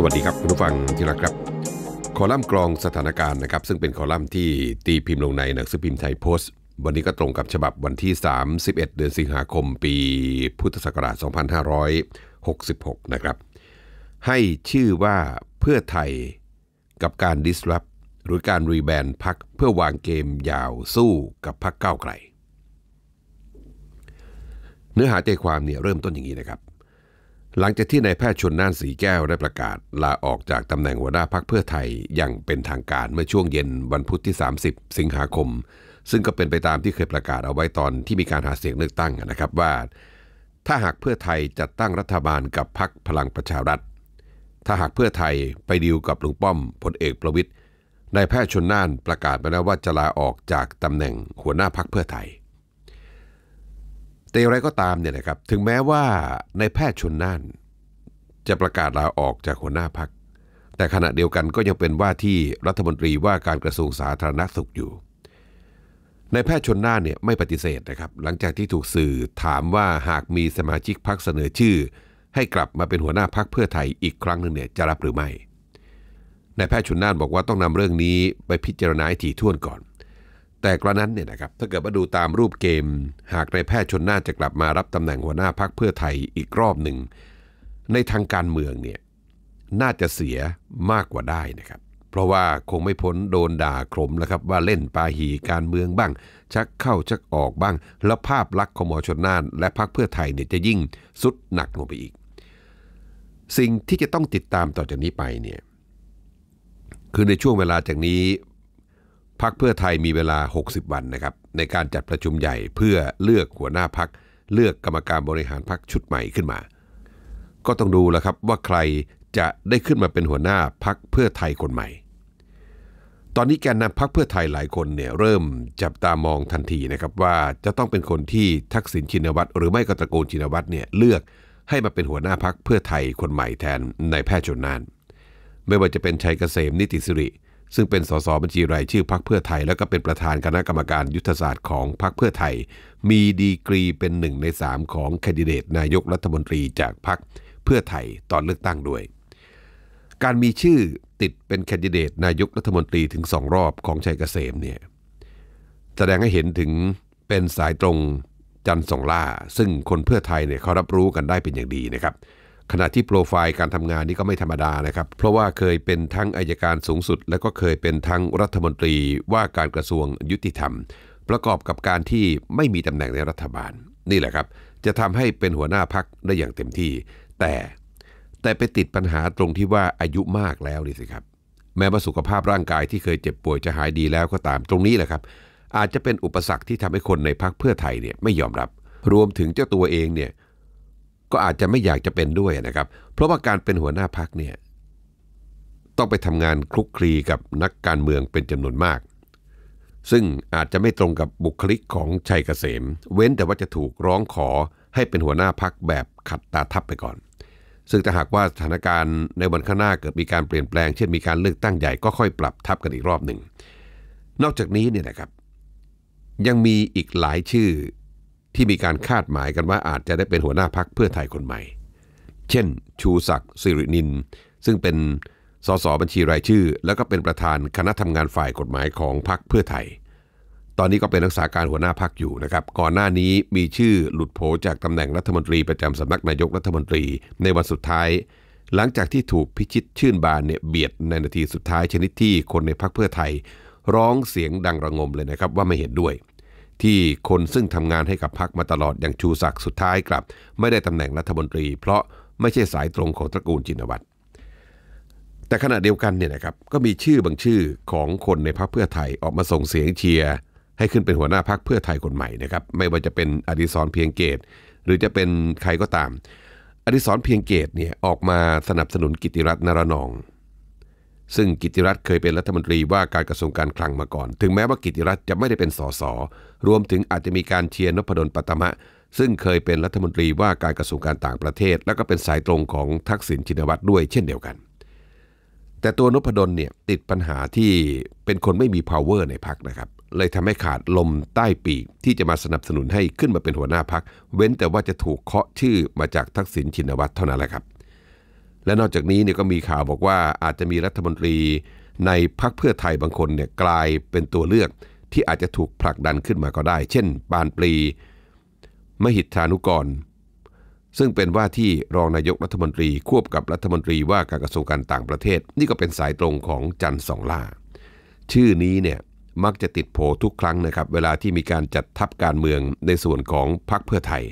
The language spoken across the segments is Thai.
สวัสดีครับ คุณผู้ฟัง ที่รักครับ คอลัมน์กรองสถานการณ์นะครับ ซึ่งเป็นคอลัมน์ที่ตีพิมพ์ลงในหนังสือพิมพ์ไทยโพสต์วันนี้ก็ตรงกับฉบับวันที่ 31เดือนสิงหาคมปีพุทธศักราช2566 นะครับ ให้ชื่อว่าเพื่อไทยกับการ ดิสรับหรือการรีแบนพักเพื่อวางเกมยาวสู้กับพักเก้าไกลเนื้อหาใจความเนี่ยเริ่มต้นอย่างนี้นะครับหลังจากที่นายแพทย์ชนน่านสีแก้วได้ประกาศลาออกจากตำแหน่งหัวหน้าพักเพื่อไทยอย่างเป็นทางการเมื่อช่วงเย็นวันพุธที่ 30 สิงหาคม ซึ่งก็เป็นไปตามที่เคยประกาศเอาไว้ตอนที่มีการหาเสียงเลือกตั้งนะครับว่า ถ้าหากเพื่อไทยจัดตั้งรัฐบาลกับพักพลังประชารัฐ ถ้าหากเพื่อไทยไปดีลกับลุงป้อมพลเอกประวิทย์นายแพทย์ชนน่านประกาศไปแล้วว่าจะลาออกจากตำแหน่งหัวหน้าพักเพื่อไทยแต่อย่างไรก็ตามเนี่ยนะครับถึงแม้ว่าในแพทย์ชนน่านจะประกาศลาออกจากหัวหน้าพัก แต่ขณะเดียวกันก็ยังเป็นว่าที่รัฐมนตรีว่าการกระทรวงสาธารณสุขอยู่ในแพทย์ชนน่านเนี่ยไม่ปฏิเสธนะครับหลังจากที่ถูกสื่อถามว่าหากมีสมาชิกพักเสนอชื่อ ให้กลับมาเป็นหัวหน้าพักเพื่อไทยอีกครั้งหนึ่งเนี่ยจะรับหรือไม่นายแพทย์ชนน่านบอกว่าต้องนำเรื่องนี้ไปพิจารณาทีท่้วนก่อนแต่กระนั้นเนี่ยนะครับถ้าเกิดมาดูตามรูปเกม หากนายแพทย์ชนน่าจะกลับมารับตำแหน่งหัวหน้าพักเพื่อไทยอีกรอบหนึ่งในทางการเมืองเนี่ยน่าจะเสียมากกว่าได้นะครับเพราะว่าคงไม่พ้นโดนด่าครมแล้วครับว่าเล่นปาหีการเมืองบ้าง ชักเข้าชักออกบ้าง แล้วภาพลักษณ์ของหมอชนน่านและพักเพื่อไทยเนี่ยจะยิ่งสุดหนักลงไปอีก สิ่งที่จะต้องติดตามต่อจากนี้ไปเนี่ยคือในช่วงเวลาจากนี้พักเพื่อไทยมีเวลา 60 วันนะครับในการจัดประชุมใหญ่เพื่อเลือกหัวหน้าพักเลือกกรรมการบริหารพักชุดใหม่ขึ้นมา ก็ต้องดูแล้วครับว่าใครจะได้ขึ้นมาเป็นหัวหน้าพักเพื่อไทยคนใหม่ ตอนนี้แกนนำพักเพื่อไทยหลายคนเนี่ยเริ่มจับตามองทันทีนะครับว่าจะต้องเป็นคนที่ทักษิณชินวัตรหรือไม่ก็ตระกูลชินวัตรเนี่ยเลือกให้มาเป็นหัวหน้าพักเพื่อไทยคนใหม่แทนนายแพทย์ชนนานไม่ว่าจะเป็นชัยเกษมนิติสิริซึ่งเป็นสสบัญชีรายชื่อพักเพื่อไทยและก็เป็นประธานคณะกรรมการยุทธศาสตร์ของพักเพื่อไทย มีดีกรีเป็นหนึ่งในสามของแคนดิเดตนายกรัฐมนตรีจากพักเพื่อไทยตอนเลือกตั้งด้วย การมีชื่อติดเป็นแคนดิเดตนายกรัฐมนตรีถึงสองรอบของชัยเกษมเนี่ยแสดงให้เห็นถึงเป็นสายตรงจันทร์สงล่าซึ่งคนเพื่อไทยเนี่ยเขารับรู้กันได้เป็นอย่างดีนะครับขณะที่โปรไฟล์การทำงานนี้ก็ไม่ธรรมดานะครับ เพราะว่าเคยเป็นทั้งอายการสูงสุด และก็เคยเป็นทั้งรัฐมนตรีว่าการกระทรวงยุติธรรม ประกอบกับการที่ไม่มีตำแหน่งในรัฐบาลนี่แหละครับ จะทำให้เป็นหัวหน้าพักได้อย่างเต็มที่ แต่แต่ไปติดปัญหาตรงที่ว่าอายุมากแล้วนี่สิครับแม้ว่าสุขภาพร่างกายที่เคยเจ็บป่วยจะหายดีแล้วก็ตามตรงนี้แหละครับอาจจะเป็นอุปสรรคที่ทำให้คนในพักเพื่อไทยเนี่ยไม่ยอมรับ รวมถึงเจ้าตัวเองเนี่ยก็อาจจะไม่อยากจะเป็นด้วยนะครับ เพราะว่าการเป็นหัวหน้าพักเนี่ยต้องไปทำงานคลุกคลีกับนักการเมืองเป็นจำนวนมาก ซึ่งอาจจะไม่ตรงกับบุคลิกของ ชัยเกษม เว้นแต่ว่าจะถูกร้องขอให้เป็นหัวหน้าพักแบบขัดตาทับไปก่อน ซึ่งถ้าหากว่าสถานการณ์ในวันข้างหน้าเกิดมีการเปลี่ยนแปลง เช่นมีการเลือกตั้งใหญ่ก็ค่อยปรับทับกันอีกรอบหนึ่งนอกจากนี้เนี่ยนะครับ ยังมีอีกหลายชื่อที่มีการคาดหมายกันว่าอาจจะได้เป็นหัวหน้าพักเพื่อไทยคนใหม่ เช่น ชูศักดิ์สิรินิน ซึ่งเป็นสสบัญชีรายชื่อ แล้วก็เป็นประธานคณะทำงานฝ่ายกฎหมายของพักเพื่อไทย ตอนนี้ก็เป็นรักษาการหัวหน้าพักอยู่นะครับ ก่อนหน้านี้มีชื่อหลุดโผจากตำแหน่งรัฐมนตรีประจำสำนักนายกรัฐมนตรีในวันสุดท้าย หลังจากที่ถูกพิชิตชื่นบานเนี่ยเบียดในนาทีสุดท้ายชนิดที่คนในพักเพื่อไทย ร้องเสียงดังระงมเลยนะครับว่าไม่เห็นด้วยที่คนซึ่งทำงานให้กับพรรคมาตลอดอย่างชูศักดิ์สุดท้ายกลับไม่ได้ตำแหน่งรัฐมนตรีเพราะไม่ใช่สายตรงของตระกูลจินวัตรแต่ขณะเดียวกันเนี่ยนะครับก็มีชื่อบางชื่อของคนในพรรคเพื่อไทยออกมาส่งเสียงเชียร์ให้ขึ้นเป็นหัวหน้าพรรคเพื่อไทยคนใหม่นะครับไม่ว่าจะเป็นอดิศรเพียงเกต หรือจะเป็นใครก็ตาม อดิศรเพียงเกตเนี่ยออกมาสนับสนุนกิติรัตน์นรนองซึ่งกิติรัตน์เคยเป็นรัฐมนตรีว่าการกระทรวงการคลังมาก่อน ถึงแม้ว่ากิติรัตน์จะไม่ได้เป็นสส รวมถึงอาจจะมีการเชียร์นพดลปัตมะ ซึ่งเคยเป็นรัฐมนตรีว่าการกระทรวงการต่างประเทศ และก็เป็นสายตรงของทักษิณชินวัตรด้วยเช่นเดียวกัน แต่ตัวนพดลเนี่ยติดปัญหาที่เป็นคนไม่มี power ในพักนะครับ เลยทำให้ขาดลมใต้ปีกที่จะมาสนับสนุนให้ขึ้นมาเป็นหัวหน้าพัก เว้นแต่ว่าจะถูกเคาะชื่อมาจากทักษิณชินวัตรเท่านั้นแหละครับและนอกจากนี้เนี่ยก็มีข่าวบอกว่าอาจจะมีรัฐมนตรีในพักเพื่อไทยบางคนเนี่ยกลายเป็นตัวเลือกที่อาจจะถูกผลักดันขึ้นมาก็ได้ เช่นปานปรี มหิทธานุกรซึ่งเป็นว่าที่รองนายกรัฐมนตรี ควบกับรัฐมนตรีว่าการกระทรวงการต่างประเทศ นี่ก็เป็นสายตรงของจันสองล่าชื่อนี้เนี่ยมักจะติดโผทุกครั้งนะครับเวลาที่มีการจัดทัพ การเมืองในส่วนของพรรคเพื่อไทย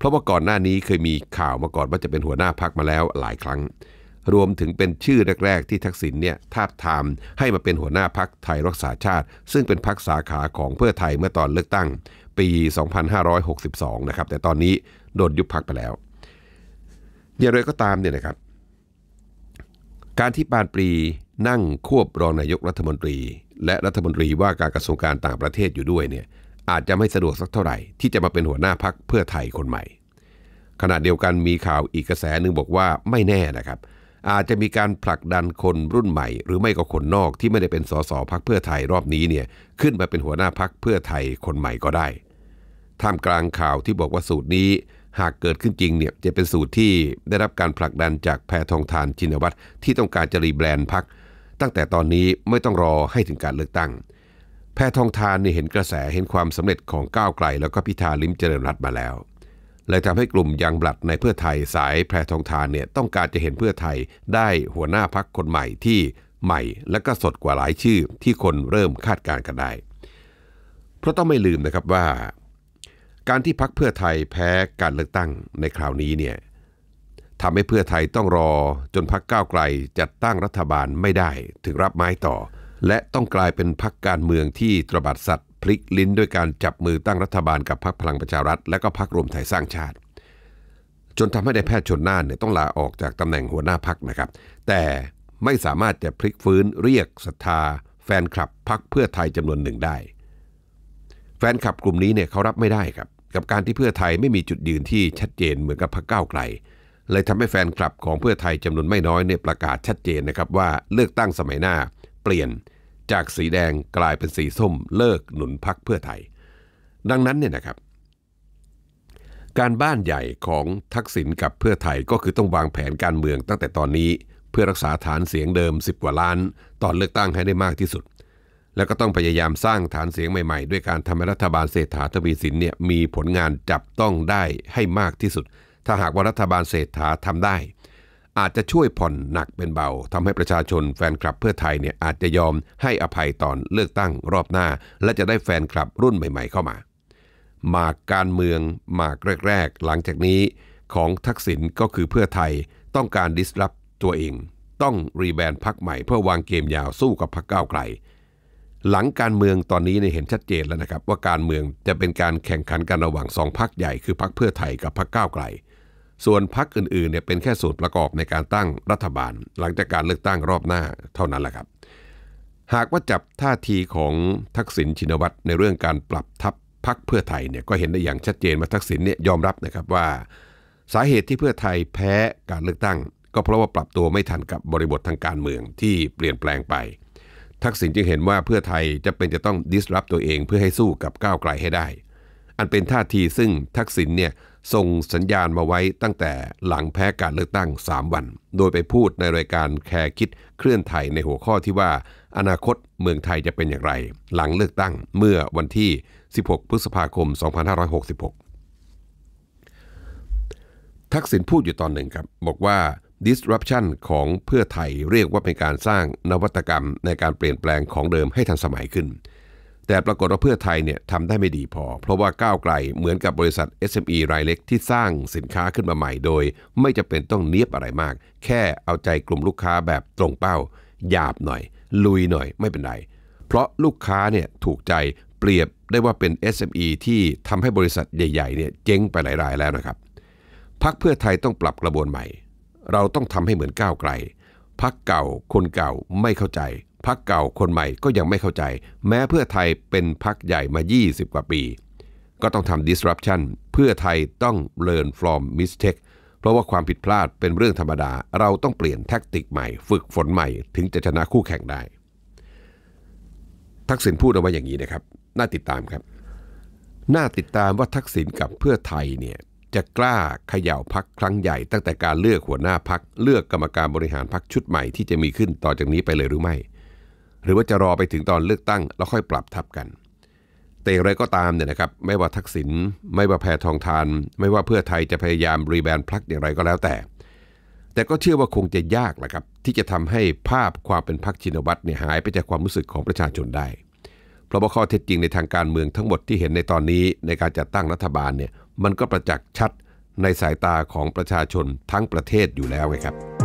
เพราะว่าก่อนหน้านี้เคยมีข่าวมาก่อนว่าจะเป็นหัวหน้าพักมาแล้วหลายครั้ง รวมถึงเป็นชื่อแรกๆที่ทักษิณเนี่ยทาบทามให้มาเป็นหัวหน้าพักไทยรักษาชาติ ซึ่งเป็นพักสาขาของเพื่อไทยเมื่อตอนเลือกตั้ง ปี 2562 นะครับ แต่ตอนนี้โดนยุบพักไปแล้วอย่างไรก็ตามเนี่ยนะครับ การที่ปานปรีนั่งควบรองนายกรัฐมนตรี และรัฐมนตรีว่าการกระทรวงการต่างประเทศอยู่ด้วยเนี่ยอาจจะไม่สะดวกสักเท่าไหร่ ที่จะมาเป็นหัวหน้าพักเพื่อไทยคนใหม่ ขณะเดียวกันมีข่าวอีกกระแสหนึ่งบอกว่าไม่แน่นะครับ อาจจะมีการผลักดันคนรุ่นใหม่ หรือไม่ก็คนนอกที่ไม่ได้เป็นสสพักเพื่อไทยรอบนี้เนี่ยขึ้นมาเป็นหัวหน้าพักเพื่อไทยคนใหม่ก็ได้ท่ามกลางข่าวที่บอกว่าสูตรนี้ หากเกิดขึ้นจริงเนี่ยจะเป็นสูตรที่ได้รับการผลักดันจากแพทองทานชินวัตรที่ต้องการจะรีแบรนด์พักตั้งแต่ตอนนี้ไม่ต้องรอให้ถึงการเลือกตั้งแพทองทานเนี่เห็นกระแสเห็นความสำเร็จของก้าวไกลแล้วก็พิธาลิมเจริญรัตมาแล้วเลยทำให้กลุ่มยังบลัดในเพื่อไทยสายแพทองทานเนี่ยต้องการจะเห็นเพื่อไทยได้หัวหน้าพักคนใหม่ที่ใหม่และก็สดกว่าหลายชื่อที่คนเริ่มคาดการณ์กันได้ เพราะต้องไม่ลืมนะครับว่า การที่พักเพื่อไทยแพ้การเลือกตั้งในคราวนี้เนี่ยทำให้เพื่อไทยต้องรอจนพักก้าวไกลจัดตั้งรัฐบาลไม่ได้ถึงรับไม้ต่อและต้องกลายเป็นพักการเมืองที่ตระบัดสัตว์ พลิกลิ้นด้วยการจับมือตั้งรัฐบาลกับพรรคพลังประชารัฐและก็พรรครวมไทยสร้างชาติ จนทำให้ได้แพทย์ชนน่านเนี่ยต้องลาออกจากตำแหน่งหัวหน้าพักนะครับ แต่ไม่สามารถจะพลิกฟื้นเรียกศรัทธาแฟนคลับพักเพื่อไทยจำนวนหนึ่งได้ แฟนคลับกลุ่มนี้เนี่ยเขารับไม่ได้ครับกับการที่เพื่อไทยไม่มีจุดยืนที่ชัดเจนเหมือนกับพรรคก้าวไกลเลยทำให้แฟนคลับของเพื่อไทยจำนวนไม่น้อยเนี่ยประกาศชัดเจนนะครับว่าเลือกตั้งสมัยหน้าเปลี่ยนจากสีแดงกลายเป็นสีส้ม เลิกหนุนพักเพื่อไทย ดังนั้นเนี่ยนะครับ การบ้านใหญ่ของทักษิณกับเพื่อไทย ก็คือต้องวางแผนการเมืองตั้งแต่ตอนนี้ เพื่อรักษาฐานเสียงเดิม 10กว่าล้านตอนเลือกตั้งให้ได้มากที่สุด แล้วก็ต้องพยายามสร้างฐานเสียงใหม่ ๆ ด้วยการทำให้รัฐบาลเศรษฐาทวีสินเนี่ยมีผลงานจับต้องได้ให้มากที่สุด ถ้าหากว่ารัฐบาลเศรษฐาทำได้อาจจะช่วยผ่อนหนักเป็นเบา ทำให้ประชาชนแฟนคลับเพื่อไทยเนี่ยอาจจะยอมให้อภัยตอนเลือกตั้งรอบหน้า และจะได้แฟนคลับรุ่นใหม่ ๆเข้ามาหมากการเมืองหมากแรกๆ หลังจากนี้ ของทักษิณก็คือเพื่อไทยต้องการดิสรับตัวเอง ต้องรีแบรนด์พักใหม่เพื่อวางเกมยาวสู้กับพักก้าวไกล หลังการเมืองตอนนี้เห็นชัดเจนแล้วนะครับ ว่าการเมืองจะเป็นการแข่งขันกันระหว่างสองพักใหญ่คือพักเพื่อไทยกับพักก้าวไกลส่วนพรรคอื่นๆเนี่ยเป็นแค่ส่วนประกอบในการตั้งรัฐบาล หลังจากการเลือกตั้งรอบหน้าเท่านั้นแหละครับ หากว่าจับท่าทีของทักษิณชินวัตรในเรื่องการปรับทับพรรคเพื่อไทยเนี่ยก็เห็นได้อย่างชัดเจนมาทักษิณเนี่ยยอมรับนะครับว่า สาเหตุที่เพื่อไทยแพ้การเลือกตั้ง ก็เพราะว่าปรับตัวไม่ทันกับบริบททางการเมืองที่เปลี่ยนแปลงไป ทักษิณจึงเห็นว่าเพื่อไทยจะเป็นจะต้องดิสรับตัวเองเพื่อให้สู้กับก้าวไกลให้ได้อันเป็นท่าทีซึ่งทักษิณเนี่ยส่งสัญญาณมาไว้ตั้งแต่หลังแพ้การเลือกตั้ง 3 วัน โดยไปพูดในรายการแคร์คิดเคลื่อนไทย ในหัวข้อที่ว่าอนาคตเมืองไทยจะเป็นอย่างไร หลังเลือกตั้งเมื่อวันที่ 16 พฤษภาคม 2566 ทักษิณพูดอยู่ตอนหนึ่งครับบอกว่า disruption ของเพื่อไทยเรียกว่าเป็นการสร้างนวัตกรรมในการเปลี่ยนแปลงของเดิมให้ทันสมัยขึ้นแต่ปรากฏว่าเพื่อไทยเนี่ยทำได้ไม่ดีพอ เพราะว่าก้าวไกลเหมือนกับบริษัท SME รายเล็กที่สร้างสินค้าขึ้นมาใหม่โดย ไม่จะเป็นต้องเนียบอะไรมาก แค่เอาใจกลุ่มลูกค้าแบบตรงเป้าหยาบหน่อย ลุยหน่อยไม่เป็นไร เพราะลูกค้าเนี่ยถูกใจเปรียบได้ว่าเป็น SME ที่ทำให้บริษัทใหญ่ๆเนี่ยเจ๊งไปหลายรายแล้วนะครับ พักเพื่อไทยต้องปรับกระบวนใหม่ เราต้องทำให้เหมือนก้าวไกลพักเก่าคนเก่าไม่เข้าใจพักเก่าคนใหม่ก็ยังไม่เข้าใจ แม้เพื่อไทยเป็นพักใหญ่มา 20 กว่าปี ก็ต้องทำ disruption เพื่อไทยต้อง learn from mistake เพราะว่าความผิดพลาดเป็นเรื่องธรรมดา เราต้องเปลี่ยนแทคติกใหม่ฝึกฝนใหม่ถึงจะชนะคู่แข่งได้ ทักษิณพูดเอาไว้อย่างนี้นะครับ น่าติดตามครับ น่าติดตามว่าทักษิณกับเพื่อไทยเนี่ยจะกล้าเขย่าพักครั้งใหญ่ตั้งแต่การเลือกหัวหน้าพักเลือกกรรมการบริหารพักชุดใหม่ ที่จะมีขึ้นต่อจากนี้ไปเลยหรือไม่หรือว่าจะรอไปถึงตอนเลือกตั้ง แล้วค่อยปรับทับกัน แต่อย่างไรก็ตามเนี่ยนะครับไม่ว่าทักษิณไม่ว่าแพรทองทาน ไม่ว่าเพื่อไทยจะพยายามรีแบนด์พลักอย่างไรก็แล้วแต่ แต่ก็เชื่อว่าคงจะยากแหละครับ ที่จะทำให้ภาพความเป็นพรรคชินวัตรเนี่ยหายไปจากความรู้สึกของประชาชนได้ เพราะว่าข้อเท็จจริงในทางการเมืองทั้งหมดที่เห็นในตอนนี้ในการจัดตั้งรัฐบาลเนี่ยมันก็ประจักษ์ชัดในสายตาของประชาชนทั้งประเทศอยู่แล้วไงครับ